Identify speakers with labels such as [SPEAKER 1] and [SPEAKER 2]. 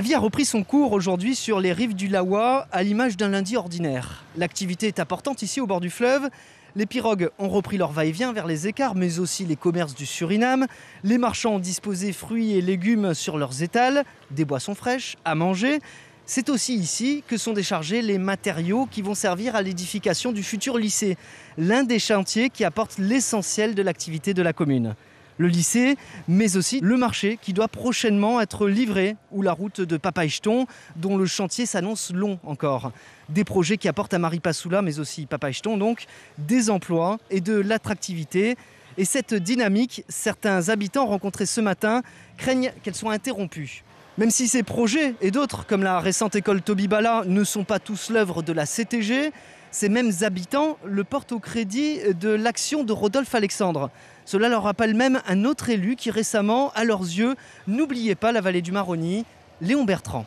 [SPEAKER 1] La vie a repris son cours aujourd'hui sur les rives du Lawa, à l'image d'un lundi ordinaire. L'activité est importante ici au bord du fleuve. Les pirogues ont repris leur va-et-vient vers les écarts, mais aussi les commerces du Suriname. Les marchands ont disposé fruits et légumes sur leurs étals, des boissons fraîches à manger. C'est aussi ici que sont déchargés les matériaux qui vont servir à l'édification du futur lycée, l'un des chantiers qui apporte l'essentiel de l'activité de la commune. Le lycée, mais aussi le marché qui doit prochainement être livré, ou la route de Papaichton, dont le chantier s'annonce long encore. Des projets qui apportent à Marie Passoula, mais aussi Papayeton, donc, des emplois et de l'attractivité. Et cette dynamique, certains habitants rencontrés ce matin craignent qu'elle soit interrompue. Même si ces projets et d'autres, comme la récente école Tobibala, ne sont pas tous l'œuvre de la CTG, ces mêmes habitants le portent au crédit de l'action de Rodolphe Alexandre. Cela leur rappelle même un autre élu qui récemment, à leurs yeux, n'oubliait pas la vallée du Maroni, Léon Bertrand.